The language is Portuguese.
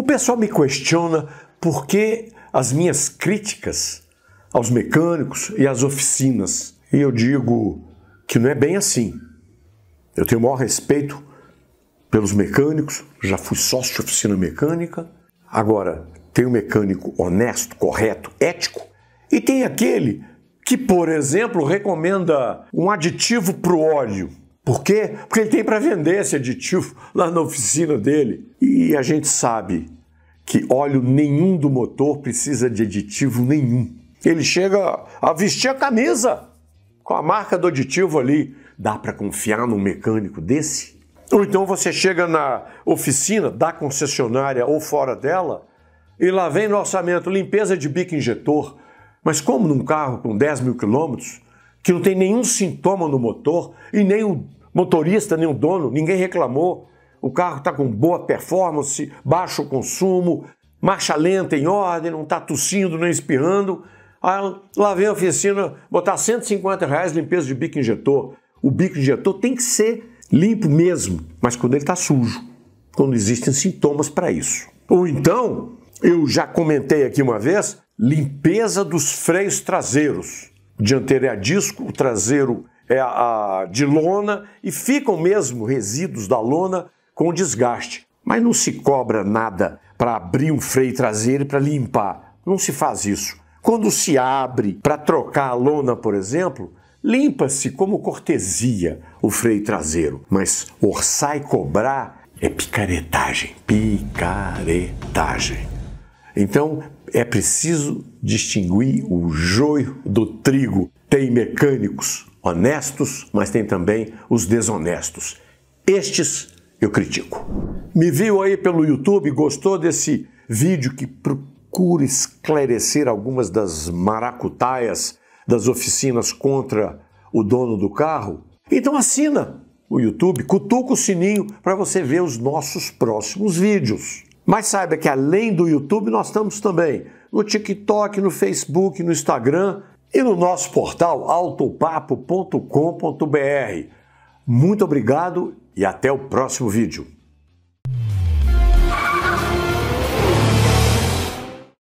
O pessoal me questiona por que as minhas críticas aos mecânicos e às oficinas. E eu digo que não é bem assim. Eu tenho o maior respeito pelos mecânicos, já fui sócio de oficina mecânica. Agora, tem um mecânico honesto, correto, ético, e tem aquele que, por exemplo, recomenda um aditivo para o óleo por quê? Porque ele tem para vender esse aditivo lá na oficina dele. E a gente sabe que óleo nenhum do motor precisa de aditivo nenhum. Ele chega a vestir a camisa com a marca do aditivo ali. Dá para confiar num mecânico desse? Ou então você chega na oficina da concessionária ou fora dela e lá vem no orçamento limpeza de bico injetor. Mas como num carro com 10 mil quilômetros, que não tem nenhum sintoma no motor e nem o motorista, nem o dono, ninguém reclamou. O carro está com boa performance, baixo consumo, marcha lenta em ordem, não está tossindo nem espirrando. Aí lá vem a oficina botar 150 reais limpeza de bico injetor. O bico injetor tem que ser limpo mesmo, mas quando ele está sujo, quando existem sintomas para isso. Ou então, eu já comentei aqui uma vez, limpeza dos freios traseiros. O dianteiro é a disco, o traseiro é, a, de lona e ficam mesmo resíduos da lona com desgaste. Mas não se cobra nada para abrir um freio traseiro para limpar. Não se faz isso. Quando se abre para trocar a lona, por exemplo, limpa-se como cortesia o freio traseiro. Mas orçar e cobrar é picaretagem. Picaretagem. Então é preciso distinguir o joio do trigo. Tem mecânicos honestos, mas tem também os desonestos. Estes eu critico. Me viu aí pelo YouTube, gostou desse vídeo que procura esclarecer algumas das maracutaias das oficinas contra o dono do carro? Então assina o YouTube, cutuca o sininho para você ver os nossos próximos vídeos. Mas saiba que além do YouTube, nós estamos também no TikTok, no Facebook, no Instagram e no nosso portal autopapo.com.br. Muito obrigado e até o próximo vídeo.